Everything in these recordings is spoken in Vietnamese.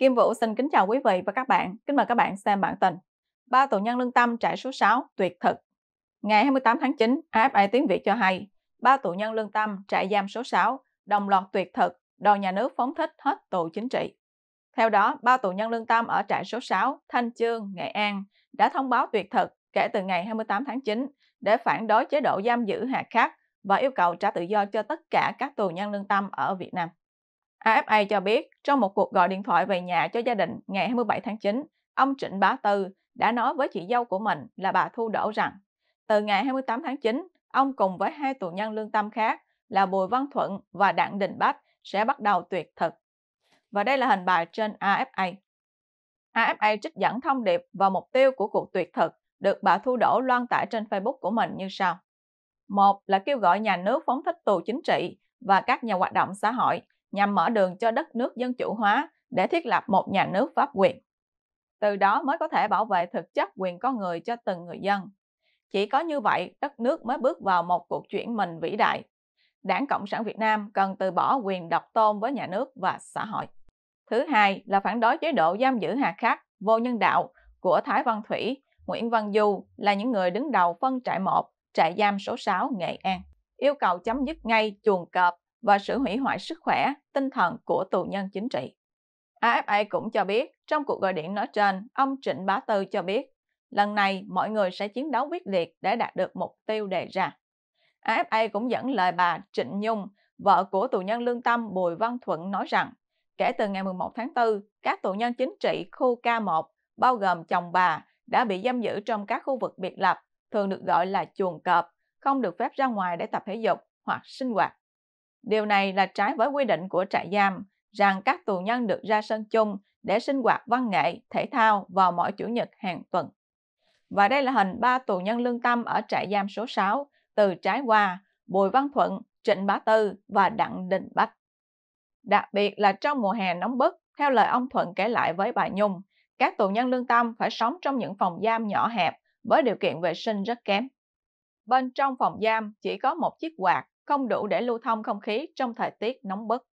Kim Vũ xin kính chào quý vị và các bạn. Kính mời các bạn xem bản tin. Ba tù nhân lương tâm trại số 6 tuyệt thực. Ngày 28 tháng 9, AFA tiếng Việt cho hay, ba tù nhân lương tâm trại giam số 6 đồng loạt tuyệt thực, đòi nhà nước phóng thích hết tù chính trị. Theo đó, ba tù nhân lương tâm ở trại số 6 Thanh Chương, Nghệ An đã thông báo tuyệt thực kể từ ngày 28 tháng 9 để phản đối chế độ giam giữ hạt khắc và yêu cầu trả tự do cho tất cả các tù nhân lương tâm ở Việt Nam. AFA cho biết trong một cuộc gọi điện thoại về nhà cho gia đình ngày 27 tháng 9, ông Trịnh Bá Tư đã nói với chị dâu của mình là bà Thu Đỗ rằng từ ngày 28 tháng 9, ông cùng với hai tù nhân lương tâm khác là Bùi Văn Thuận và Đặng Đình Bách sẽ bắt đầu tuyệt thực. Và đây là hình bài trên AFA. AFA trích dẫn thông điệp và mục tiêu của cuộc tuyệt thực được bà Thu Đỗ loan tải trên Facebook của mình như sau. Một là kêu gọi nhà nước phóng thích tù chính trị và các nhà hoạt động xã hội nhằm mở đường cho đất nước dân chủ hóa để thiết lập một nhà nước pháp quyền. Từ đó mới có thể bảo vệ thực chất quyền con người cho từng người dân. Chỉ có như vậy, đất nước mới bước vào một cuộc chuyển mình vĩ đại. Đảng Cộng sản Việt Nam cần từ bỏ quyền độc tôn với nhà nước và xã hội. Thứ hai là phản đối chế độ giam giữ hà khắc, vô nhân đạo của Thái Văn Thủy, Nguyễn Văn Du là những người đứng đầu phân trại 1, trại giam số 6 Nghệ An. Yêu cầu chấm dứt ngay chuồng cọp và sự hủy hoại sức khỏe, tinh thần của tù nhân chính trị. AFA cũng cho biết, trong cuộc gọi điện nói trên, ông Trịnh Bá Tư cho biết, lần này mọi người sẽ chiến đấu quyết liệt để đạt được mục tiêu đề ra. AFA cũng dẫn lời bà Trịnh Nhung, vợ của tù nhân lương tâm Bùi Văn Thuận nói rằng, kể từ ngày 11 tháng 4, các tù nhân chính trị khu K1, bao gồm chồng bà, đã bị giam giữ trong các khu vực biệt lập, thường được gọi là chuồng cọp, không được phép ra ngoài để tập thể dục hoặc sinh hoạt. Điều này là trái với quy định của trại giam rằng các tù nhân được ra sân chung để sinh hoạt văn nghệ, thể thao vào mỗi chủ nhật hàng tuần. Và đây là hình ba tù nhân lương tâm ở trại giam số 6 từ Trái qua: Bùi Văn Thuận, Trịnh Bá Tư và Đặng Đình Bách. Đặc biệt là trong mùa hè nóng bức, theo lời ông Thuận kể lại với bà Nhung, các tù nhân lương tâm phải sống trong những phòng giam nhỏ hẹp với điều kiện vệ sinh rất kém. Bên trong phòng giam chỉ có một chiếc quạt không đủ để lưu thông không khí trong thời tiết nóng bức.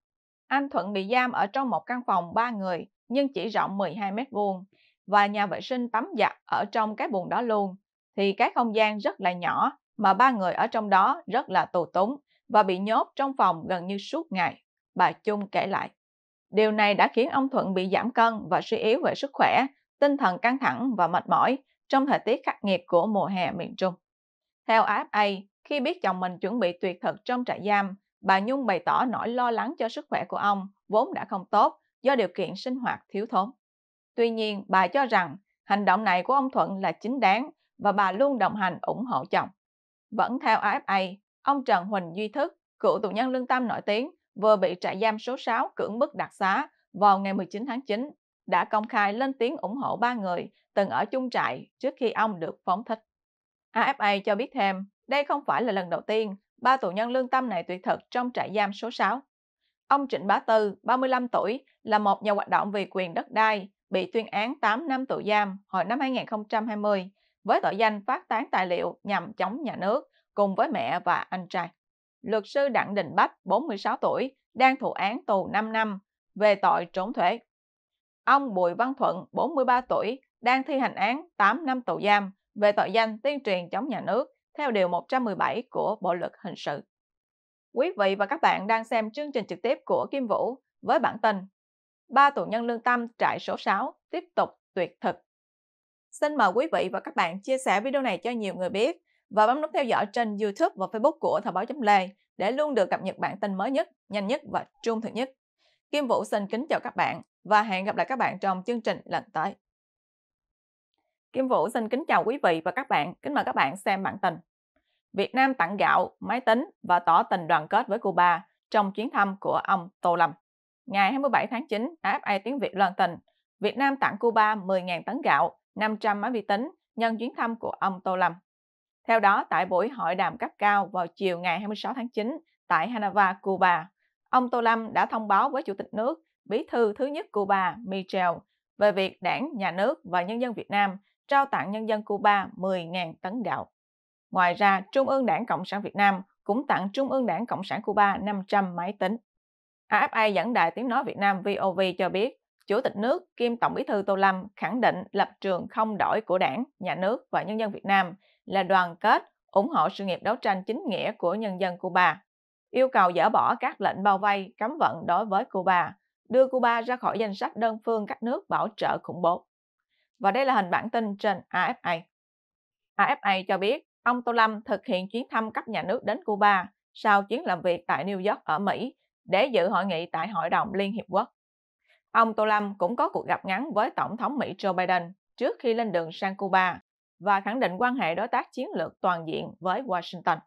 Anh Thuận bị giam ở trong một căn phòng 3 người nhưng chỉ rộng 12 mét vuông và nhà vệ sinh tắm giặt ở trong cái buồng đó luôn thì cái không gian rất là nhỏ mà ba người ở trong đó rất là tù túng và bị nhốt trong phòng gần như suốt ngày, bà Chung kể lại. Điều này đã khiến ông Thuận bị giảm cân và suy yếu về sức khỏe, tinh thần căng thẳng và mệt mỏi trong thời tiết khắc nghiệt của mùa hè miền Trung. Theo AFA, khi biết chồng mình chuẩn bị tuyệt thực trong trại giam, bà Nhung bày tỏ nỗi lo lắng cho sức khỏe của ông vốn đã không tốt do điều kiện sinh hoạt thiếu thốn. Tuy nhiên, bà cho rằng hành động này của ông Thuận là chính đáng và bà luôn đồng hành ủng hộ chồng. Vẫn theo AFA, ông Trần Huỳnh Duy Thức, cựu tù nhân lương tâm nổi tiếng, vừa bị trại giam số 6 cưỡng bức đặc xá vào ngày 19 tháng 9, đã công khai lên tiếng ủng hộ ba người từng ở chung trại trước khi ông được phóng thích. AFA cho biết thêm, đây không phải là lần đầu tiên ba tù nhân lương tâm này tuyệt thực trong trại giam số 6. Ông Trịnh Bá Tư, 35 tuổi, là một nhà hoạt động vì quyền đất đai, bị tuyên án 8 năm tù giam hồi năm 2020 với tội danh phát tán tài liệu nhằm chống nhà nước cùng với mẹ và anh trai. Luật sư Đặng Đình Bách, 46 tuổi, đang thụ án tù 5 năm về tội trốn thuế. Ông Bùi Văn Thuận, 43 tuổi, đang thi hành án 8 năm tù giam về tội danh tuyên truyền chống nhà nước theo Điều 117 của Bộ Luật Hình sự. Quý vị và các bạn đang xem chương trình trực tiếp của Kim Vũ với bản tin Ba tù nhân lương tâm trại số 6 tiếp tục tuyệt thực. Xin mời quý vị và các bạn chia sẻ video này cho nhiều người biết và bấm nút theo dõi trên YouTube và Facebook của Thời báo chấm Lê để luôn được cập nhật bản tin mới nhất, nhanh nhất và trung thực nhất. Kim Vũ xin kính chào các bạn và hẹn gặp lại các bạn trong chương trình lần tới. Kim Vũ xin kính chào quý vị và các bạn. Kính mời các bạn xem bản tin. Việt Nam tặng gạo, máy tính và tỏ tình đoàn kết với Cuba trong chuyến thăm của ông Tô Lâm. Ngày 27 tháng 9, AFA tiếng Việt loan tin, Việt Nam tặng Cuba 10.000 tấn gạo, 500 máy vi tính nhân chuyến thăm của ông Tô Lâm. Theo đó, tại buổi hội đàm cấp cao vào chiều ngày 26 tháng 9 tại Hanava, Cuba, ông Tô Lâm đã thông báo với Chủ tịch nước, Bí thư thứ nhất Cuba Michel về việc đảng, nhà nước và nhân dân Việt Nam trao tặng nhân dân Cuba 10.000 tấn gạo. Ngoài ra, Trung ương Đảng Cộng sản Việt Nam cũng tặng Trung ương Đảng Cộng sản Cuba 500 máy tính. AFA dẫn đại tiếng nói Việt Nam VOV cho biết, Chủ tịch nước kiêm Tổng bí thư Tô Lâm khẳng định lập trường không đổi của đảng, nhà nước và nhân dân Việt Nam là đoàn kết, ủng hộ sự nghiệp đấu tranh chính nghĩa của nhân dân Cuba, yêu cầu dỡ bỏ các lệnh bao vây, cấm vận đối với Cuba, đưa Cuba ra khỏi danh sách đơn phương các nước bảo trợ khủng bố. Và đây là hình bản tin trên AFA. AFA cho biết ông Tô Lâm thực hiện chuyến thăm cấp nhà nước đến Cuba sau chuyến làm việc tại New York ở Mỹ để dự hội nghị tại Hội đồng Liên Hiệp Quốc. Ông Tô Lâm cũng có cuộc gặp ngắn với Tổng thống Mỹ Joe Biden trước khi lên đường sang Cuba và khẳng định quan hệ đối tác chiến lược toàn diện với Washington.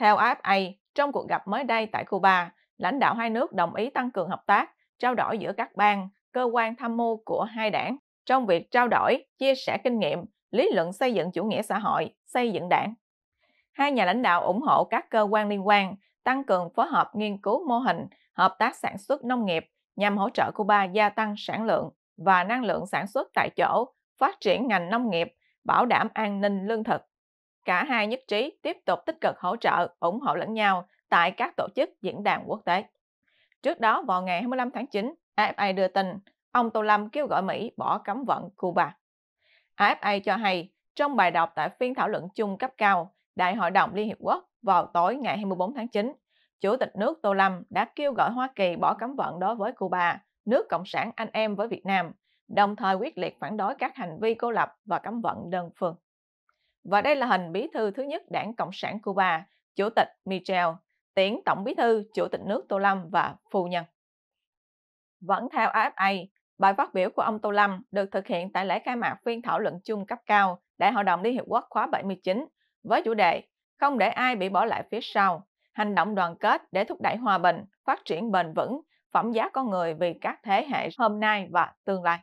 Theo AFA, trong cuộc gặp mới đây tại Cuba, lãnh đạo hai nước đồng ý tăng cường hợp tác, trao đổi giữa các bang, cơ quan tham mưu của hai đảng trong việc trao đổi, chia sẻ kinh nghiệm, lý luận xây dựng chủ nghĩa xã hội, xây dựng đảng. Hai nhà lãnh đạo ủng hộ các cơ quan liên quan tăng cường phối hợp nghiên cứu mô hình hợp tác sản xuất nông nghiệp nhằm hỗ trợ Cuba gia tăng sản lượng và năng lượng sản xuất tại chỗ, phát triển ngành nông nghiệp, bảo đảm an ninh lương thực. Cả hai nhất trí tiếp tục tích cực hỗ trợ, ủng hộ lẫn nhau tại các tổ chức diễn đàn quốc tế. Trước đó vào ngày 25 tháng 9, AFI đưa tin Ông Tô Lâm kêu gọi Mỹ bỏ cấm vận Cuba. AFA cho hay, trong bài đọc tại phiên thảo luận chung cấp cao Đại hội đồng Liên Hiệp Quốc vào tối ngày 24 tháng 9, Chủ tịch nước Tô Lâm đã kêu gọi Hoa Kỳ bỏ cấm vận đối với Cuba, nước Cộng sản anh em với Việt Nam, đồng thời quyết liệt phản đối các hành vi cô lập và cấm vận đơn phương. Và đây là hình bí thư thứ nhất đảng Cộng sản Cuba, Chủ tịch Michel, tiến Tổng bí thư, Chủ tịch nước Tô Lâm và phu nhân. Vẫn theo AFA, Bài phát biểu của ông Tô Lâm được thực hiện tại lễ khai mạc phiên thảo luận chung cấp cao Đại hội đồng Liên Hiệp Quốc khóa 79 với chủ đề Không để ai bị bỏ lại phía sau, hành động đoàn kết để thúc đẩy hòa bình, phát triển bền vững, phẩm giá con người vì các thế hệ hôm nay và tương lai.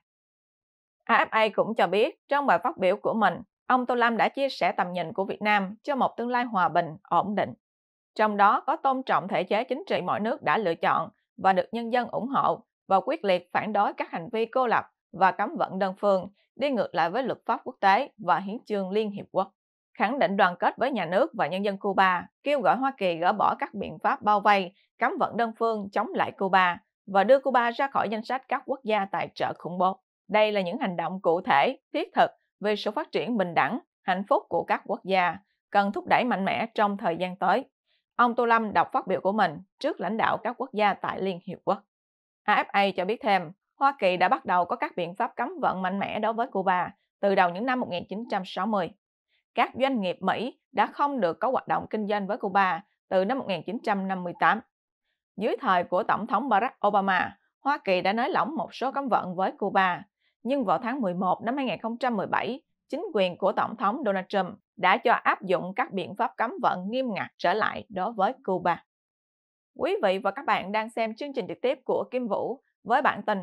AFA cũng cho biết trong bài phát biểu của mình, ông Tô Lâm đã chia sẻ tầm nhìn của Việt Nam cho một tương lai hòa bình, ổn định. Trong đó có tôn trọng thể chế chính trị mọi nước đã lựa chọn và được nhân dân ủng hộ và quyết liệt phản đối các hành vi cô lập và cấm vận đơn phương đi ngược lại với luật pháp quốc tế và hiến chương Liên Hiệp Quốc. Khẳng định đoàn kết với nhà nước và nhân dân Cuba, kêu gọi Hoa Kỳ gỡ bỏ các biện pháp bao vây, cấm vận đơn phương chống lại Cuba và đưa Cuba ra khỏi danh sách các quốc gia tài trợ khủng bố. Đây là những hành động cụ thể, thiết thực về sự phát triển bình đẳng, hạnh phúc của các quốc gia, cần thúc đẩy mạnh mẽ trong thời gian tới. Ông Tô Lâm đọc phát biểu của mình trước lãnh đạo các quốc gia tại Liên Hiệp Quốc. AFA cho biết thêm, Hoa Kỳ đã bắt đầu có các biện pháp cấm vận mạnh mẽ đối với Cuba từ đầu những năm 1960. Các doanh nghiệp Mỹ đã không được có hoạt động kinh doanh với Cuba từ năm 1958. Dưới thời của Tổng thống Barack Obama, Hoa Kỳ đã nới lỏng một số cấm vận với Cuba, nhưng vào tháng 11 năm 2017, chính quyền của Tổng thống Donald Trump đã cho áp dụng các biện pháp cấm vận nghiêm ngặt trở lại đối với Cuba. Quý vị và các bạn đang xem chương trình trực tiếp của Kim Vũ với bản tin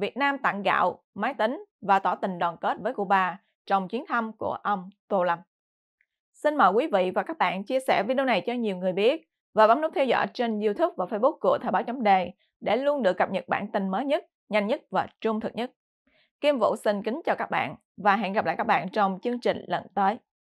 Việt Nam tặng gạo, máy tính và tỏ tình đoàn kết với Cuba trong chuyến thăm của ông Tô Lâm. Xin mời quý vị và các bạn chia sẻ video này cho nhiều người biết và bấm nút theo dõi trên YouTube và Facebook của Thời báo chấm đề để luôn được cập nhật bản tin mới nhất, nhanh nhất và trung thực nhất. Kim Vũ xin kính chào các bạn và hẹn gặp lại các bạn trong chương trình lần tới.